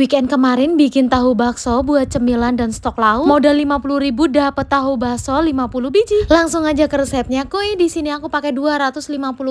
Weekend kemarin bikin tahu bakso buat cemilan dan stok lauk. Modal 50000 dapat tahu bakso 50 biji. Langsung aja ke resepnya kuy. Di sini aku pakai 250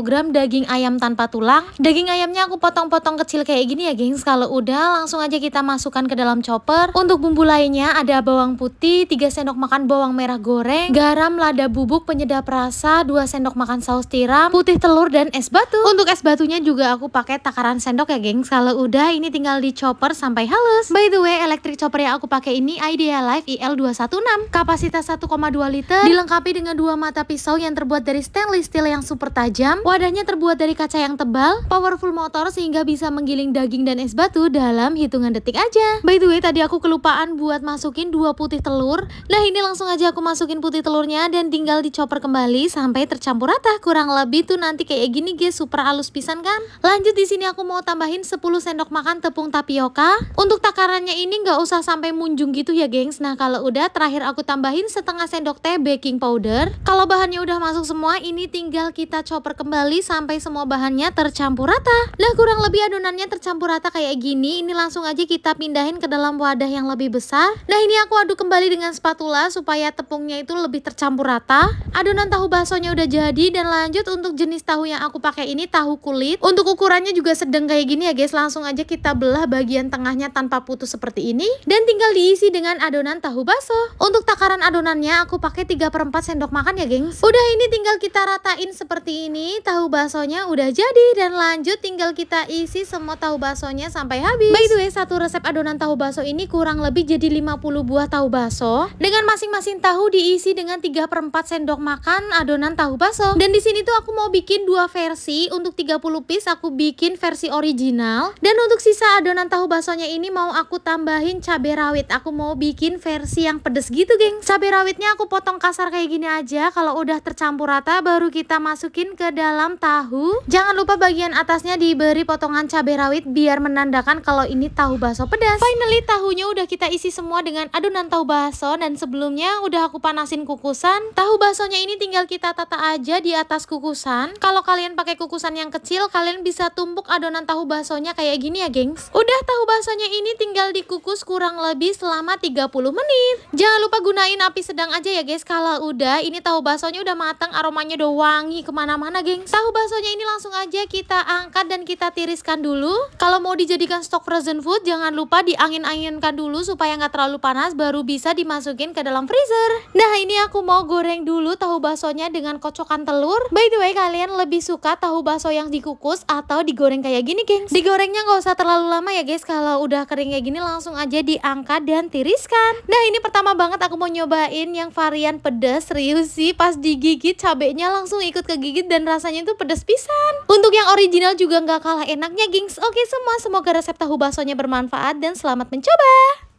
gram daging ayam tanpa tulang. Daging ayamnya aku potong-potong kecil kayak gini ya gengs. Kalau udah langsung aja kita masukkan ke dalam chopper. Untuk bumbu lainnya ada bawang putih, 3 sendok makan bawang merah goreng, garam, lada bubuk, penyedap rasa, 2 sendok makan saus tiram, putih telur dan es batu. Untuk es batunya juga aku pakai takaran sendok ya gengs. Kalau udah ini tinggal di chopper sampai sampai halus. By the way, electric chopper yang aku pakai ini Idea Life IL216. Kapasitas 1,2 liter, dilengkapi dengan dua mata pisau yang terbuat dari stainless steel yang super tajam, wadahnya terbuat dari kaca yang tebal, powerful motor sehingga bisa menggiling daging dan es batu dalam hitungan detik aja. By the way, tadi aku kelupaan buat masukin dua putih telur. Nah, ini langsung aja aku masukin putih telurnya dan tinggal dicoper kembali sampai tercampur rata. Kurang lebih tuh nanti kayak gini guys, super halus pisan kan? Lanjut di sini aku mau tambahin 10 sendok makan tepung tapioka, untuk takarannya ini nggak usah sampai munjung gitu ya gengs. Nah kalau udah terakhir aku tambahin setengah sendok teh baking powder. Kalau bahannya udah masuk semua ini tinggal kita chopper kembali sampai semua bahannya tercampur rata. Nah kurang lebih adonannya tercampur rata kayak gini. Ini langsung aja kita pindahin ke dalam wadah yang lebih besar. Nah ini aku aduk kembali dengan spatula supaya tepungnya itu lebih tercampur rata. Adonan tahu baksonya udah jadi dan lanjut untuk jenis tahu yang aku pakai ini tahu kulit. Untuk ukurannya juga sedang kayak gini ya guys. Langsung aja kita belah bagian tengah tengahnya tanpa putus seperti ini dan tinggal diisi dengan adonan tahu baso. Untuk takaran adonannya aku pakai 3 per 4 sendok makan ya gengs. Udah ini tinggal kita ratain seperti ini, tahu basonya udah jadi dan lanjut tinggal kita isi semua tahu basonya sampai habis. By the way, satu resep adonan tahu baso ini kurang lebih jadi 50 buah tahu baso dengan masing-masing tahu diisi dengan 3 per 4 sendok makan adonan tahu baso. Dan di sini tuh aku mau bikin dua versi, untuk 30 piece aku bikin versi original dan untuk sisa adonan tahu basonya rasanya ini mau aku tambahin cabai rawit aku mau bikin versi yang pedes gitu geng cabai rawitnya aku potong kasar kayak gini aja kalau udah tercampur rata baru kita masukin ke dalam tahu jangan lupa bagian atasnya diberi potongan cabai rawit biar menandakan kalau ini tahu baso pedas finally tahunya udah kita isi semua dengan adonan tahu baso dan sebelumnya udah aku panasin kukusan tahu baksonya ini tinggal kita tata aja di atas kukusan kalau kalian pakai kukusan yang kecil kalian bisa tumpuk adonan tahu baksonya kayak gini ya gengs udah tahu baso Rasanya ini tinggal dikukus kurang lebih selama 30 menit. Jangan lupa gunain api sedang aja ya guys. Kalau udah, ini tahu baksonya udah matang, aromanya udah wangi kemana-mana geng Tahu baksonya ini langsung aja kita angkat dan kita tiriskan dulu. Kalau mau dijadikan stok frozen food, jangan lupa diangin-anginkan dulu supaya nggak terlalu panas, baru bisa dimasukin ke dalam freezer. Nah ini aku mau goreng dulu tahu baksonya dengan kocokan telur. By the way, kalian lebih suka tahu bakso yang dikukus atau digoreng kayak gini geng Digorengnya nggak usah terlalu lama ya guys, kalau kalau udah kering kayak gini langsung aja diangkat dan tiriskan nah ini pertama banget aku mau nyobain yang varian pedas serius sih pas digigit cabenya langsung ikut kegigit dan rasanya itu pedas pisan untuk yang original juga nggak kalah enaknya gengs oke semua semoga resep tahu baksonya bermanfaat dan selamat mencoba